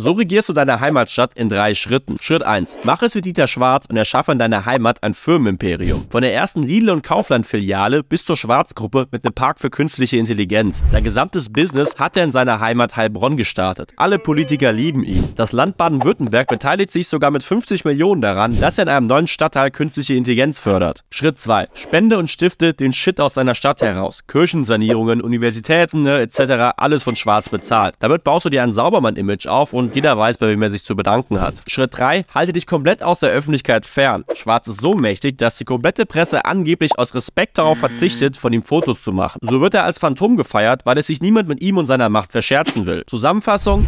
So regierst du deine Heimatstadt in drei Schritten. Schritt 1. Mach es wie Dieter Schwarz und erschaffe in deiner Heimat ein Firmenimperium. Von der ersten Lidl- und Kaufland-Filiale bis zur Schwarzgruppe mit einem Park für künstliche Intelligenz. Sein gesamtes Business hat er in seiner Heimat Heilbronn gestartet. Alle Politiker lieben ihn. Das Land Baden-Württemberg beteiligt sich sogar mit 50 Millionen daran, dass er in einem neuen Stadtteil künstliche Intelligenz fördert. Schritt 2. Spende und stifte den Shit aus seiner Stadt heraus. Kirchensanierungen, Universitäten ne, etc. alles von Schwarz bezahlt. Damit baust du dir ein Saubermann-Image auf und und jeder weiß, bei wem er sich zu bedanken hat. Schritt 3. Halte dich komplett aus der Öffentlichkeit fern. Schwarz ist so mächtig, dass die komplette Presse angeblich aus Respekt darauf verzichtet, von ihm Fotos zu machen. So wird er als Phantom gefeiert, weil es sich niemand mit ihm und seiner Macht verscherzen will. Zusammenfassung,